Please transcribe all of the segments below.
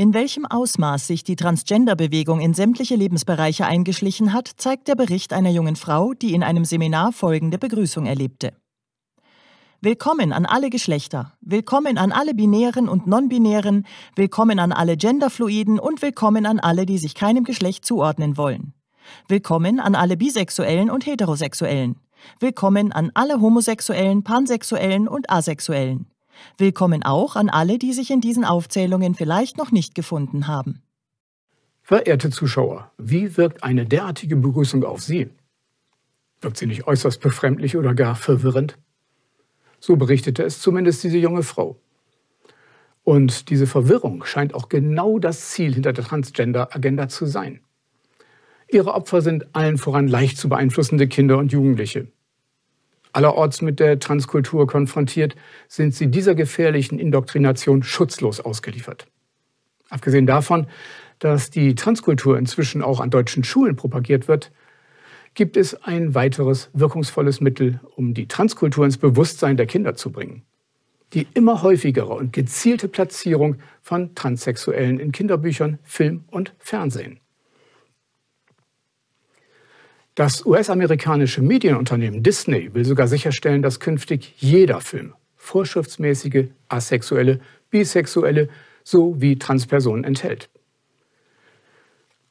In welchem Ausmaß sich die Transgender-Bewegung in sämtliche Lebensbereiche eingeschlichen hat, zeigt der Bericht einer jungen Frau, die in einem Seminar folgende Begrüßung erlebte. Willkommen an alle Geschlechter, willkommen an alle binären und nonbinären, willkommen an alle genderfluiden und willkommen an alle, die sich keinem Geschlecht zuordnen wollen. Willkommen an alle bisexuellen und heterosexuellen. Willkommen an alle homosexuellen, pansexuellen und asexuellen. Willkommen auch an alle, die sich in diesen Aufzählungen vielleicht noch nicht gefunden haben. Verehrte Zuschauer, wie wirkt eine derartige Begrüßung auf Sie? Wirkt sie nicht äußerst befremdlich oder gar verwirrend? So berichtete es zumindest diese junge Frau. Und diese Verwirrung scheint auch genau das Ziel hinter der Transgender-Agenda zu sein. Ihre Opfer sind allen voran leicht zu beeinflussende Kinder und Jugendliche, allerorts mit der Transkultur konfrontiert, sind sie dieser gefährlichen Indoktrination schutzlos ausgeliefert. Abgesehen davon, dass die Transkultur inzwischen auch an deutschen Schulen propagiert wird, gibt es ein weiteres wirkungsvolles Mittel, um die Transkultur ins Bewusstsein der Kinder zu bringen. Die immer häufigere und gezielte Platzierung von Transsexuellen in Kinderbüchern, Film und Fernsehen. Das US-amerikanische Medienunternehmen Disney will sogar sicherstellen, dass künftig jeder Film vorschriftsmäßige asexuelle, bisexuelle sowie Transpersonen enthält.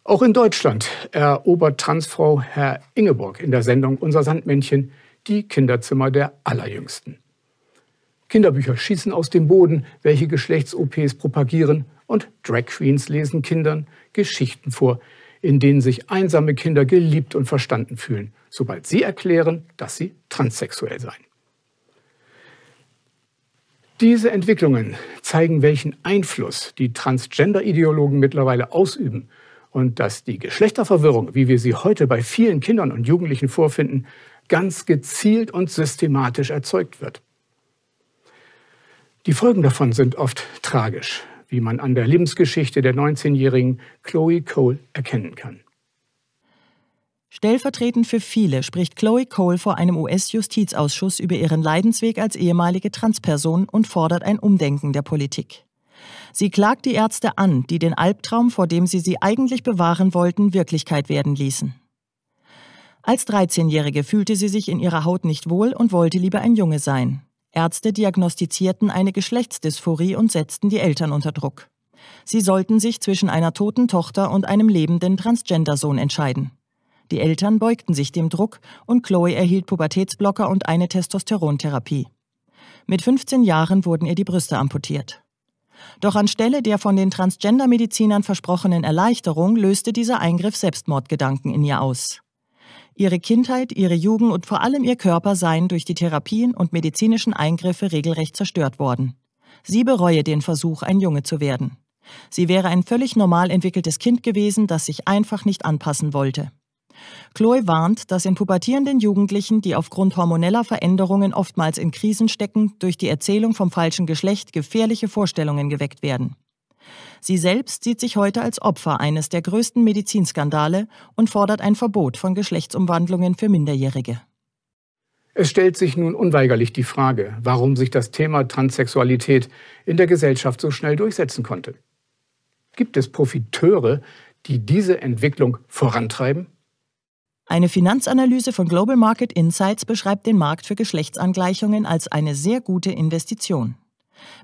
Auch in Deutschland erobert Transfrau Herr Ingeborg in der Sendung Unser Sandmännchen die Kinderzimmer der Allerjüngsten. Kinderbücher schießen aus dem Boden, welche Geschlechts-OPs propagieren und Drag Queens lesen Kindern Geschichten vor, in denen sich einsame Kinder geliebt und verstanden fühlen, sobald sie erklären, dass sie transsexuell seien. Diese Entwicklungen zeigen, welchen Einfluss die Transgender-Ideologen mittlerweile ausüben und dass die Geschlechterverwirrung, wie wir sie heute bei vielen Kindern und Jugendlichen vorfinden, ganz gezielt und systematisch erzeugt wird. Die Folgen davon sind oft tragisch wie man an der Lebensgeschichte der 19-jährigen Chloe Cole erkennen kann. Stellvertretend für viele spricht Chloe Cole vor einem US-Justizausschuss über ihren Leidensweg als ehemalige Transperson und fordert ein Umdenken der Politik. Sie klagt die Ärzte an, die den Albtraum, vor dem sie sie eigentlich bewahren wollten, Wirklichkeit werden ließen. Als 13-Jährige fühlte sie sich in ihrer Haut nicht wohl und wollte lieber ein Junge sein. Ärzte diagnostizierten eine Geschlechtsdysphorie und setzten die Eltern unter Druck. Sie sollten sich zwischen einer toten Tochter und einem lebenden Transgender-Sohn entscheiden. Die Eltern beugten sich dem Druck und Chloe erhielt Pubertätsblocker und eine Testosterontherapie. Mit 15 Jahren wurden ihr die Brüste amputiert. Doch anstelle der von den Transgender-Medizinern versprochenen Erleichterung löste dieser Eingriff Selbstmordgedanken in ihr aus ihre Kindheit, ihre Jugend und vor allem ihr Körper seien durch die Therapien und medizinischen Eingriffe regelrecht zerstört worden. Sie bereue den Versuch, ein Junge zu werden. Sie wäre ein völlig normal entwickeltes Kind gewesen, das sich einfach nicht anpassen wollte. Chloe warnt, dass in pubertierenden Jugendlichen, die aufgrund hormoneller Veränderungen oftmals in Krisen stecken, durch die Erzählung vom falschen Geschlecht gefährliche Vorstellungen geweckt werden. Sie selbst sieht sich heute als Opfer eines der größten Medizinskandale und fordert ein Verbot von Geschlechtsumwandlungen für Minderjährige. Es stellt sich nun unweigerlich die Frage, warum sich das Thema Transsexualität in der Gesellschaft so schnell durchsetzen konnte. Gibt es Profiteure, die diese Entwicklung vorantreiben? Eine Finanzanalyse von Global Market Insights beschreibt den Markt für Geschlechtsangleichungen als eine sehr gute Investition.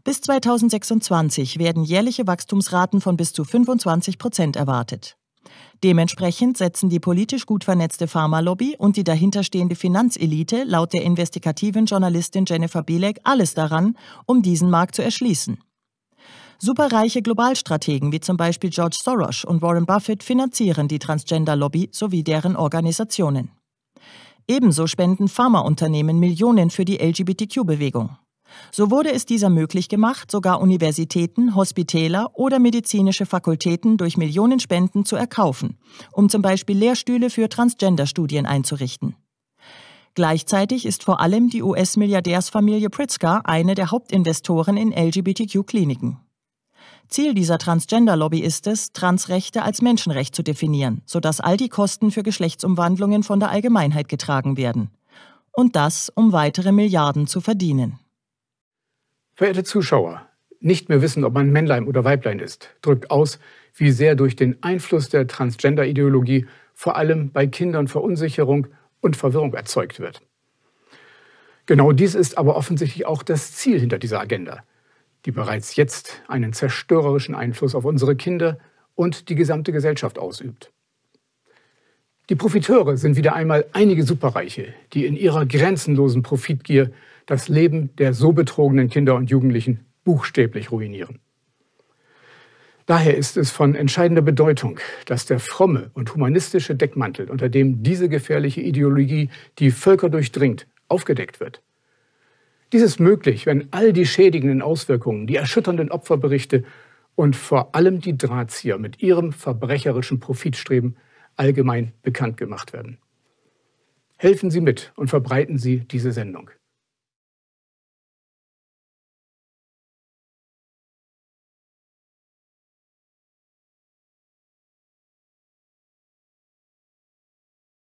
Bis 2026 werden jährliche Wachstumsraten von bis zu 25 Prozent erwartet. Dementsprechend setzen die politisch gut vernetzte Pharmalobby und die dahinterstehende Finanzelite laut der investigativen Journalistin Jennifer Bielek alles daran, um diesen Markt zu erschließen. Superreiche Globalstrategen wie zum Beispiel George Soros und Warren Buffett finanzieren die Transgender-Lobby sowie deren Organisationen. Ebenso spenden Pharmaunternehmen Millionen für die LGBTQ-Bewegung. So wurde es dieser möglich gemacht, sogar Universitäten, Hospitäler oder medizinische Fakultäten durch Millionenspenden zu erkaufen, um zum Beispiel Lehrstühle für Transgender-Studien einzurichten. Gleichzeitig ist vor allem die US-Milliardärsfamilie Pritzker eine der Hauptinvestoren in LGBTQ-Kliniken. Ziel dieser Transgender-Lobby ist es, Transrechte als Menschenrecht zu definieren, sodass all die Kosten für Geschlechtsumwandlungen von der Allgemeinheit getragen werden. Und das, um weitere Milliarden zu verdienen. Verehrte Zuschauer, nicht mehr wissen, ob man Männlein oder Weiblein ist, drückt aus, wie sehr durch den Einfluss der Transgender-Ideologie vor allem bei Kindern Verunsicherung und Verwirrung erzeugt wird. Genau dies ist aber offensichtlich auch das Ziel hinter dieser Agenda, die bereits jetzt einen zerstörerischen Einfluss auf unsere Kinder und die gesamte Gesellschaft ausübt. Die Profiteure sind wieder einmal einige Superreiche, die in ihrer grenzenlosen Profitgier das Leben der so betrogenen Kinder und Jugendlichen buchstäblich ruinieren. Daher ist es von entscheidender Bedeutung, dass der fromme und humanistische Deckmantel, unter dem diese gefährliche Ideologie die Völker durchdringt, aufgedeckt wird. Dies ist möglich, wenn all die schädigenden Auswirkungen, die erschütternden Opferberichte und vor allem die Drahtzieher mit ihrem verbrecherischen Profitstreben allgemein bekannt gemacht werden. Helfen Sie mit und verbreiten Sie diese Sendung.